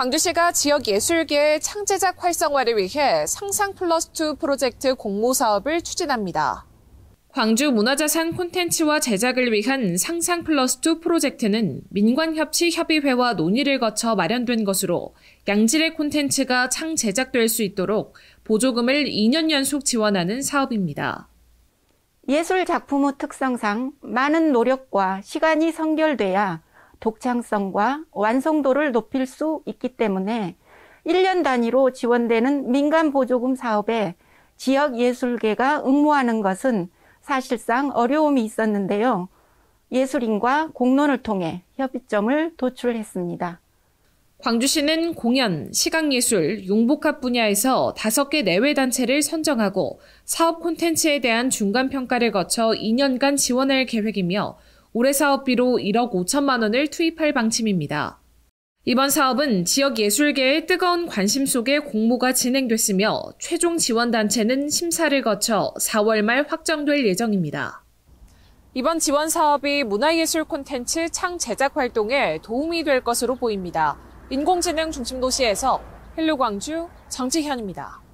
광주시가 지역 예술계의 창제작 활성화를 위해 상상 플러스2 프로젝트 공모 사업을 추진합니다. 광주 문화자산 콘텐츠와 제작을 위한 상상 플러스2 프로젝트는 민관협치협의회와 논의를 거쳐 마련된 것으로 양질의 콘텐츠가 창제작될 수 있도록 보조금을 2년 연속 지원하는 사업입니다. 예술 작품의 특성상 많은 노력과 시간이 선결돼야 독창성과 완성도를 높일 수 있기 때문에 1년 단위로 지원되는 민간 보조금 사업에 지역 예술계가 응모하는 것은 사실상 어려움이 있었는데요. 예술인과 공론을 통해 협의점을 도출했습니다. 광주시는 공연, 시각예술, 용복합 분야에서 5개 내외 단체를 선정하고 사업 콘텐츠에 대한 중간 평가를 거쳐 2년간 지원할 계획이며 올해 사업비로 1억 5천만 원을 투입할 방침입니다. 이번 사업은 지역 예술계의 뜨거운 관심 속에 공모가 진행됐으며 최종 지원 단체는 심사를 거쳐 4월 말 확정될 예정입니다. 이번 지원 사업이 문화예술 콘텐츠 창 제작 활동에 도움이 될 것으로 보입니다. 인공지능 중심 도시에서 헬로 광주 정지현입니다.